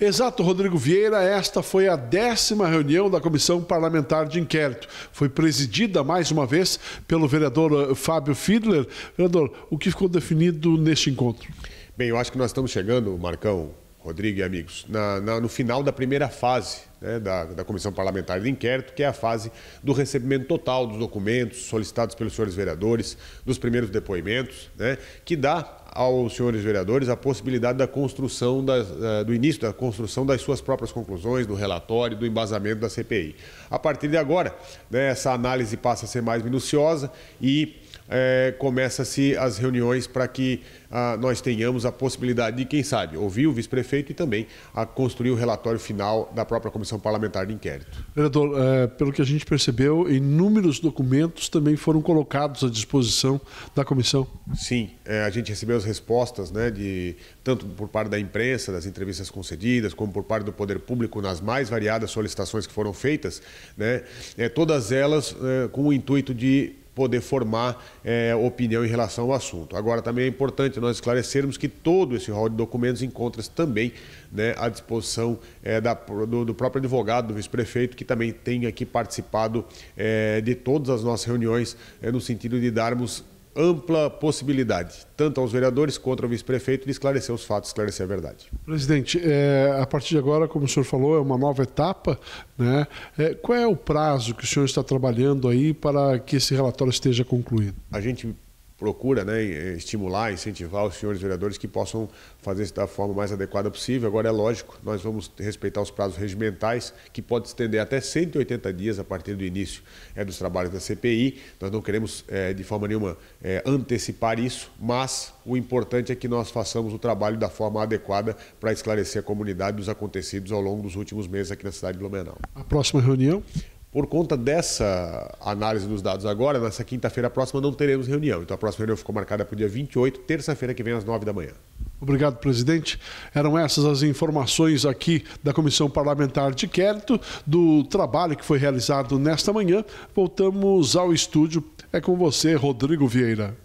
Exato, Rodrigo Vieira, esta foi a décima reunião da Comissão Parlamentar de Inquérito. Foi presidida mais uma vez pelo vereador eh, Fábio Fiedler. Vereador, o que ficou definido neste encontro? Bem, eu acho que nós estamos chegando, Marcão, Rodrigo e amigos, na, na, no final da primeira fase né, da, da, Comissão Parlamentar de Inquérito, que é a fase do recebimento total dos documentos solicitados pelos senhores vereadores, dos primeiros depoimentos, né, que dá aos senhores vereadores a possibilidade da construção, das, eh, do início da construção das suas próprias conclusões, do relatório, do embasamento da CPI. A partir de agora, né, essa análise passa a ser mais minuciosa e é, começa-se as reuniões para que ah, nós tenhamos a possibilidade de, quem sabe, ouvir o vice-prefeito e também a construir o relatório final da própria Comissão Parlamentar de Inquérito. Vereador, é, pelo que a gente percebeu, inúmeros documentos também foram colocados à disposição da comissão. Sim, é, a gente recebeu as muitas respostas, né, de, tanto por parte da imprensa, das entrevistas concedidas, como por parte do poder público, nas mais variadas solicitações que foram feitas, né, é, todas elas é, com o intuito de poder formar é, opinião em relação ao assunto. Agora, também é importante nós esclarecermos que todo esse rol de documentos encontra-se também né, à disposição é, da, do, do, próprio advogado, do vice-prefeito, que também tem aqui participado é, de todas as nossas reuniões, é, no sentido de darmos ampla possibilidade, tanto aos vereadores quanto ao vice-prefeito, de esclarecer os fatos, esclarecer a verdade. Presidente, é, a partir de agora, como o senhor falou, é uma nova etapa. Né? É, qual é o prazo que o senhor está trabalhando aí para que esse relatório esteja concluído? A gente procura né, estimular, incentivar os senhores vereadores que possam fazer isso da forma mais adequada possível. Agora, é lógico, nós vamos respeitar os prazos regimentais, que pode estender até 180 dias a partir do início é, dos trabalhos da CPI. Nós não queremos, é, de forma nenhuma, é, antecipar isso, mas o importante é que nós façamos o trabalho da forma adequada para esclarecer a comunidade dos acontecidos ao longo dos últimos meses aqui na cidade de Blumenau. A próxima reunião? Por conta dessa análise dos dados agora, nessa quinta-feira próxima não teremos reunião. Então a próxima reunião ficou marcada para o dia 28, terça-feira que vem, às 9 da manhã. Obrigado, presidente. Eram essas as informações aqui da Comissão Parlamentar de Inquérito, do trabalho que foi realizado nesta manhã. Voltamos ao estúdio. É com você, Rodrigo Vieira.